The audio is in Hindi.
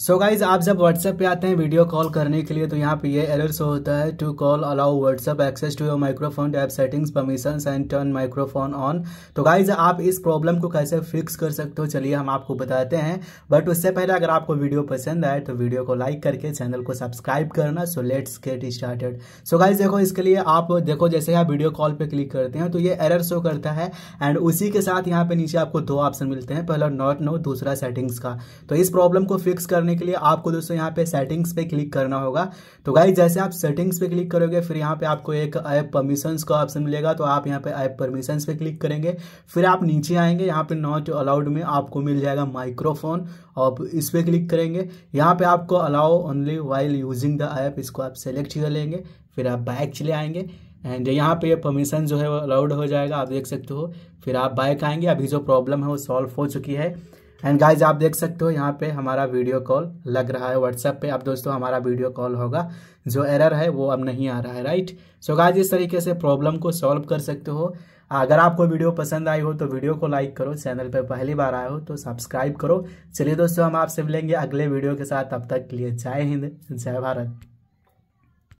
सो so गाइज आप जब व्हाट्सएप पे आते हैं वीडियो कॉल करने के लिए तो यहाँ पे ये एरर शो होता है to call allow WhatsApp access to your microphone app settings permission and turn microphone on तो गाइज आप इस प्रॉब्लम को कैसे फिक्स कर सकते हो चलिए हम आपको बताते हैं बट उससे पहले अगर आपको वीडियो पसंद आए तो वीडियो को लाइक करके चैनल को सब्सक्राइब करना so let's get started so guys देखो इसके लिए आप देखो जैसे आप वीडियो कॉल पर क्लिक करते हैं तो ये एरर शो करता है एंड उसी के साथ यहाँ पे नीचे आपको दो ऑप्शन मिलते हैं पहला नॉट नो दूसरा सेटिंग्स का तो इस प्रॉब्लम को फिक्स करने करने के लिए आपको दोस्तों यहाँ पे सेटिंग्स पे क्लिक करना होगा तो गाइज जैसे आप सेटिंग्स पे क्लिक करोगे फिर यहाँ पे आपको एक ऐप परमिशन का ऑप्शन मिलेगा तो आप यहाँ पे ऐप परमिशन पे क्लिक करेंगे फिर आप नीचे आएंगे यहाँ पे नॉट अलाउड में आपको मिल जाएगा माइक्रोफोन तो और इस पर क्लिक करेंगे यहाँ पे आपको allow only while using the app इसको आप सेलेक्ट कर लेंगे फिर आप बाइक चले आएंगे एंड यहाँ पे ये परमिशन जो है वो अलाउड हो जाएगा आप देख सकते हो फिर आप बाइक आएंगे अभी जो प्रॉब्लम है वो सॉल्व हो चुकी है एंड गाइज आप देख सकते हो यहाँ पे हमारा वीडियो कॉल लग रहा है व्हाट्सएप पे अब दोस्तों हमारा वीडियो कॉल होगा जो एरर है वो अब नहीं आ रहा है राइट सो गाइज इस तरीके से प्रॉब्लम को सॉल्व कर सकते हो अगर आपको वीडियो पसंद आई हो तो वीडियो को लाइक करो चैनल पर पहली बार आए हो तो सब्सक्राइब करो चलिए दोस्तों हम आपसे मिलेंगे अगले वीडियो के साथ अब तक के लिए जय हिंद जय भारत